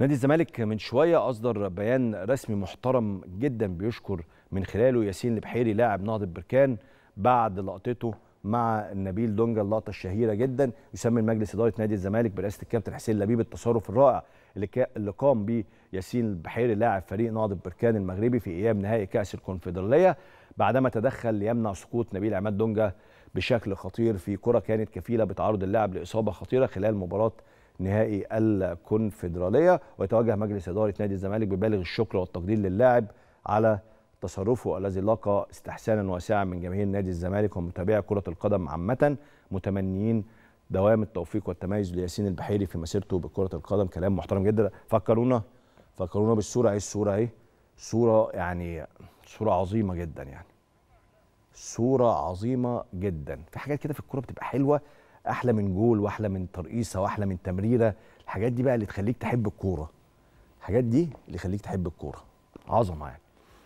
نادي الزمالك من شويه اصدر بيان رسمي محترم جدا بيشكر من خلاله ياسين البحيري لاعب نهضه بركان بعد لقطته مع نبيل دونجا اللقطه الشهيره جدا يسمي مجلس اداره نادي الزمالك برئاسه الكابتن حسين لبيب التصرف الرائع اللي قام به ياسين البحيري لاعب فريق نهضه بركان المغربي في اياب نهائي كاس الكونفدراليه بعدما تدخل ليمنع سقوط نبيل عماد دونجا بشكل خطير في كره كانت كفيله بتعرض اللاعب لاصابه خطيره خلال مباراه نهائي الكونفدراليه ويتوجه مجلس اداره نادي الزمالك ببالغ الشكر والتقدير للاعب على تصرفه الذي لاقى استحسانا واسعا من جماهير نادي الزمالك ومتابعي كره القدم عامه متمنيين دوام التوفيق والتميز لياسين البحيري في مسيرته بكره القدم كلام محترم جدا فكرونا فكرونا بالصوره اهي الصوره اهي صوره يعني صوره عظيمه جدا يعني صوره عظيمه جدا في حاجات كده في الكوره بتبقى حلوه احلى من جول واحلى من ترقيصه واحلى من تمريره الحاجات دي بقى اللي تخليك تحب الكوره الحاجات دي اللي تخليك تحب الكوره عظمه يعني